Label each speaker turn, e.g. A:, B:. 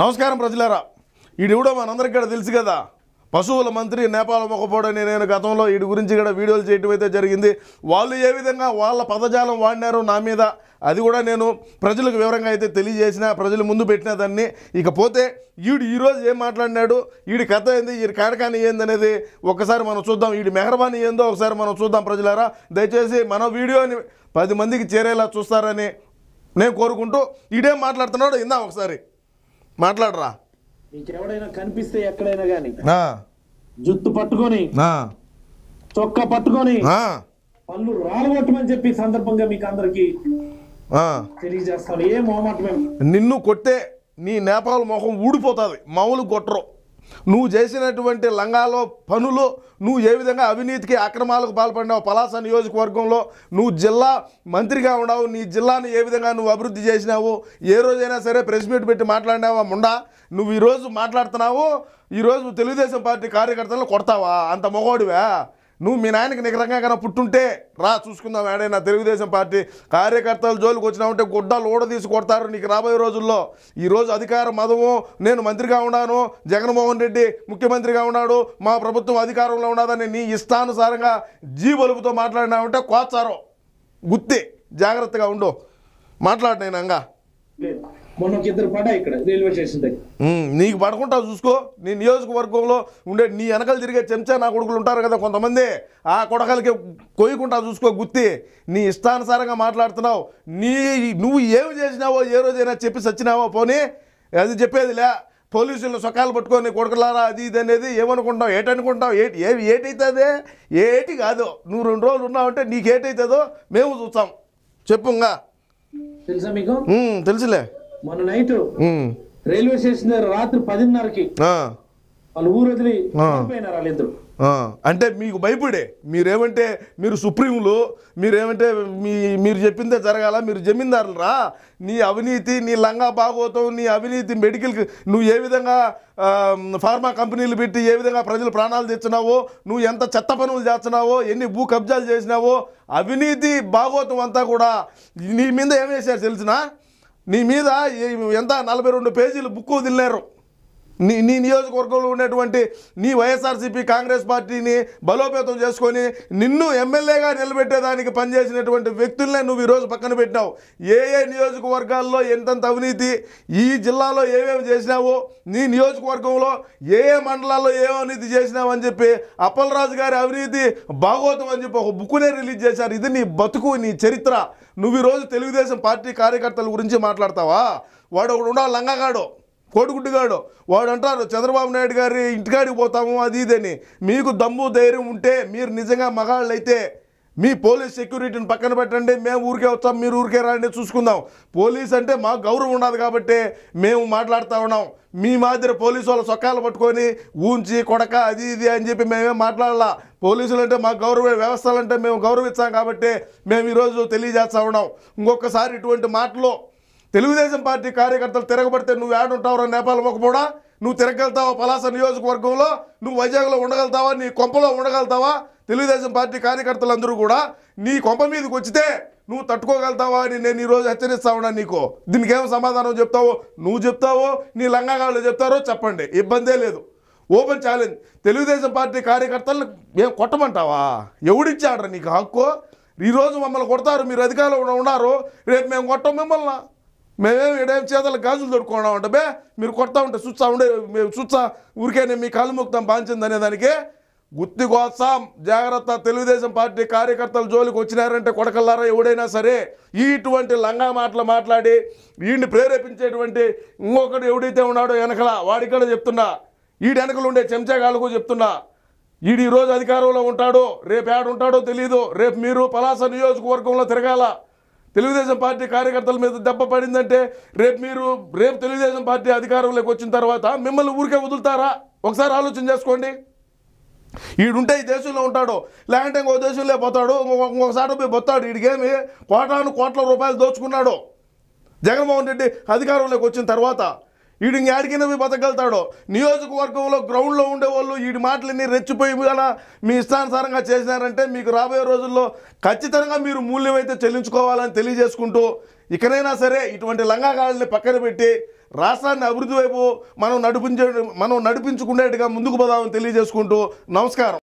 A: నమస్కారం ప్రజలారా ఈడెవడో మనందరికి కూడా తెలుసు కదా పశువుల మంత్రి నేపాల్ మొక్కపోడని నేను గతంలో వీడి గురించి కూడా వీడియోలు చేయటం అయితే జరిగింది వాళ్ళు ఏ విధంగా వాళ్ళ పదజాలం వాడినారు నా మీద అది కూడా నేను ప్రజలకు వివరంగా అయితే తెలియజేసిన ప్రజలు ముందు పెట్టిన దాన్ని ఇకపోతే వీడు ఈరోజు ఏం మాట్లాడినాడు వీడి కథ ఏంది వీడి కాడకాని ఏందనేది ఒకసారి మనం చూద్దాం వీడి మెహర్బానీ ఏందో ఒకసారి మనం చూద్దాం ప్రజలారా దయచేసి మన వీడియోని పది మందికి చేరేలా చూస్తారని నేను కోరుకుంటూ వీడేం మాట్లాడుతున్నాడు ఇందా ఒకసారి మాట్లాడరా కనిపిస్తే ఎక్కడైనా కానీ జుత్తు పట్టుకొని చొక్క పట్టుకొని పళ్ళు రాలగొట్టమని చెప్పి సందర్భంగా మీకు అందరికి తెలియజేస్తాను ఏ మొహమాట నిన్ను కొట్టే నీ నేపాల మొహం ఊడిపోతుంది మామూలు కొట్టరు నువ్వు చేసినటువంటి లంగాలో పనులు నువ్వు ఏ విధంగా అవినీతికి అక్రమాలకు పాల్పడినావు పలాస నియోజకవర్గంలో నువ్వు జిల్లా మంత్రిగా ఉన్నావు నీ జిల్లాను ఏ విధంగా నువ్వు అభివృద్ధి చేసినావు ఏ రోజైనా సరే ప్రెస్ మీట్ పెట్టి మాట్లాడినావా ముండా నువ్వు ఈరోజు మాట్లాడుతున్నావు ఈరోజు తెలుగుదేశం పార్టీ కార్యకర్తలను కొడతావా అంత మొగోడివా నువ్వు మీ నాయనకి నిగరంగా కన్నా పుట్టుంటే రా చూసుకుందాం ఏడైనా తెలుగుదేశం పార్టీ కార్యకర్తలు జోలికి వచ్చినామంటే గుడ్డలు ఓడ తీసి కొడతారు నీకు రాబోయే రోజుల్లో ఈరోజు అధికార మదము నేను మంత్రిగా ఉన్నాను జగన్మోహన్ రెడ్డి ముఖ్యమంత్రిగా ఉన్నాడు మా ప్రభుత్వం అధికారంలో ఉన్నదని నీ ఇష్టానుసారంగా జీ బలుపుతో మాట్లాడినామంటే కోచారో గుత్తి జాగ్రత్తగా ఉండు మాట్లాడినాయినంగా నీకు పడకుండా చూసుకో నీ నియోజకవర్గంలో ఉండే నీ వెనకలు తిరిగే చెంచా నా కొడుకులు ఉంటారు కదా కొంతమంది ఆ కొడకలకి కొయ్యకుండా చూసుకో గుత్తి నీ ఇష్టానుసారంగా మాట్లాడుతున్నావు నీ నువ్వు ఏమి చేసినావో ఏ రోజైనా చెప్పి సచ్చినావో పోనీ అది చెప్పేదిలే పోలీసులు సొక్కాలు పట్టుకొని కొడుకులారా అది ఇది అనేది ఏమనుకుంటావు ఏటనుకుంటావు ఏటి ఏవి ఏటైతుందే ఏటి కాదు నువ్వు రెండు రోజులు ఉన్నావంటే ఏటైతుందో మేము చూస్తాం చెప్పుగా తెలుసా మీకు తెలుసులే మొన్న నైట్ రైల్వే స్టేషన్ దగ్గర రాత్రి పదిన్నరకి వాళ్ళు ఊరు వదిలి వాళ్ళిద్దరు అంటే మీకు భయపడే మీరేమంటే మీరు సుప్రీంలు మీరేమంటే మీ మీరు చెప్పిందే జరగాల మీరు జమీందారులరా నీ అవినీతి నీ లంగా బాగోతం నీ అవినీతి మెడికల్ నువ్వు ఏ విధంగా ఫార్మా కంపెనీలు పెట్టి ఏ విధంగా ప్రజలు ప్రాణాలు తెచ్చినావో నువ్వు ఎంత చెత్త పనులు చేస్తున్నావో ఎన్ని భూ కబ్జాలు చేసినావో అవినీతి బాగోతం అంతా కూడా నీ మీద ఏం చేశారు తెలిసినా నీ మీద ఎంత నలభై రెండు పేజీలు బుక్ వదిలేరు నీ నీ నియోజకవర్గంలో ఉన్నటువంటి నీ వైఎస్ఆర్సీపీ కాంగ్రెస్ పార్టీని బలోపేతం చేసుకొని నిన్ను ఎమ్మెల్యేగా నిలబెట్టేదానికి పనిచేసినటువంటి వ్యక్తులనే నువ్వు ఈరోజు పక్కన పెట్టినావు ఏ ఏ నియోజకవర్గాల్లో ఎంతంత అవినీతి ఈ జిల్లాలో ఏమేమి చేసినావు నీ నియోజకవర్గంలో ఏ ఏ మండలాల్లో ఏ అవినీతి చేసినావు అని చెప్పి అప్పలరాజు గారి అవినీతి భాగోతం అని చెప్పి ఒక బుక్కునే రిలీజ్ చేశారు ఇది నీ బతుకు నీ చరిత్ర నువ్వు ఈరోజు తెలుగుదేశం పార్టీ కార్యకర్తల గురించి మాట్లాడతావా వాడు ఒకడు ఉండవు లంగాగాడు కోడిగుడ్డుగాడు వాడు అంటారు చంద్రబాబు నాయుడు గారి ఇంటికాడికి పోతాము అది ఇదని మీకు దమ్ము ధైర్యం ఉంటే మీరు నిజంగా మగాళ్ళైతే మీ పోలీస్ సెక్యూరిటీని పక్కన పెట్టండి మేము ఊరికే వస్తాం మీరు ఊరికే రాండి చూసుకుందాం పోలీస్ అంటే మాకు గౌరవం ఉండదు కాబట్టి మేము మాట్లాడుతూ ఉన్నాం మీ మాదిరి పోలీసు వాళ్ళ సొక్కాలు పట్టుకొని ఊంచి కొడక అది ఇది అని చెప్పి మేమేం మాట్లాడాలా పోలీసులు అంటే మాకు గౌరవ వ్యవస్థలు అంటే మేము గౌరవిస్తాం కాబట్టి మేము ఈరోజు తెలియజేస్తూ ఉన్నాం ఇంకొకసారి ఇటువంటి మాటలు తెలుగుదేశం పార్టీ కార్యకర్తలు తిరగబడితే నువ్వు ఏడుంటావురా నేపాల్ కూడా నువ్వు తిరగలుగుతావా పలాస నియోజకవర్గంలో నువ్వు వైజాగ్లో ఉండగలుగుతావా నీ కొంపలో ఉండగలుగుతావా తెలుగుదేశం పార్టీ అందరూ కూడా నీ కొంప మీదకి వచ్చితే నువ్వు తట్టుకోగలుగుతావా అని నేను ఈరోజు హెచ్చరిస్తా ఉన్నా నీకు దీనికి ఏం సమాధానం చెప్తావో నువ్వు చెప్తావో నీ లంగాగాళ్ళు చెప్తారో చెప్పండి ఇబ్బందే లేదు ఓపెన్ ఛాలెంజ్ తెలుగుదేశం పార్టీ కార్యకర్తలను మేము కొట్టమంటావా ఎవడిచ్చాడ్రా నీకు హక్కు ఈరోజు మమ్మల్ని కొడతారు మీరు అధికారంలో ఉన్నారు రేపు మేము కొట్టం మిమ్మల్ని మేమే చేతలు గాజులు తొడుకోవడం అంటే బే మీరు కొడతా ఉంటే చూస్తా ఉండే మేము చూస్తా ఊరికే మీ కాలు ముక్తం బాంచిందనే దానికి గుత్తి కోసం జాగ్రత్త తెలుగుదేశం పార్టీ కార్యకర్తలు జోలికి వచ్చినారంటే కొడకల్లారా ఎవడైనా సరే ఇటువంటి లంగా మాటలు మాట్లాడి వీడిని ప్రేరేపించేటువంటి ఇంకొకడు ఎవడైతే ఉన్నాడో వెనకల వాడి కూడా చెప్తున్నా ఈడు వెనకలు ఉండే చెంచాగాళ్ళకు చెప్తున్నా ఈడు ఈరోజు అధికారంలో ఉంటాడో రేపు ఏడు ఉంటాడో తెలియదు రేపు మీరు పలాస నియోజకవర్గంలో తిరగాల తెలుగుదేశం పార్టీ కార్యకర్తల మీద దెబ్బ పడిందంటే రేపు మీరు రేపు తెలుగుదేశం పార్టీ అధికారంలోకి వచ్చిన తర్వాత మిమ్మల్ని ఊరికే వదులుతారా ఒకసారి ఆలోచన చేసుకోండి ఈడుంటే ఈ దేశంలో ఉంటాడు లేకుంటే ఇంకో దేశంలో పోతాడు ఇంకొకసారి పోయి పోతాడు వీడికేమి కోటాను కోట్ల రూపాయలు దోచుకున్నాడు జగన్మోహన్ రెడ్డి అధికారంలోకి వచ్చిన తర్వాత వీడు ఇంకాడికైనా పోయి బతకగలుగుతాడో నియోజకవర్గంలో గ్రౌండ్లో ఉండేవాళ్ళు వీడి మాటలన్నీ రెచ్చిపోయి అలా మీ ఇష్టానుసారంగా చేసినారంటే మీకు రాబోయే రోజుల్లో ఖచ్చితంగా మీరు మూల్యమైతే చెల్లించుకోవాలని తెలియజేసుకుంటూ ఇకనైనా సరే ఇటువంటి లంగాగాళ్ళని పక్కన పెట్టి రాష్ట్రాన్ని అభివృద్ధి వైపు మనం నడిపించే మనం నడిపించుకునేట్టుగా ముందుకు పోదామని తెలియజేసుకుంటూ నమస్కారం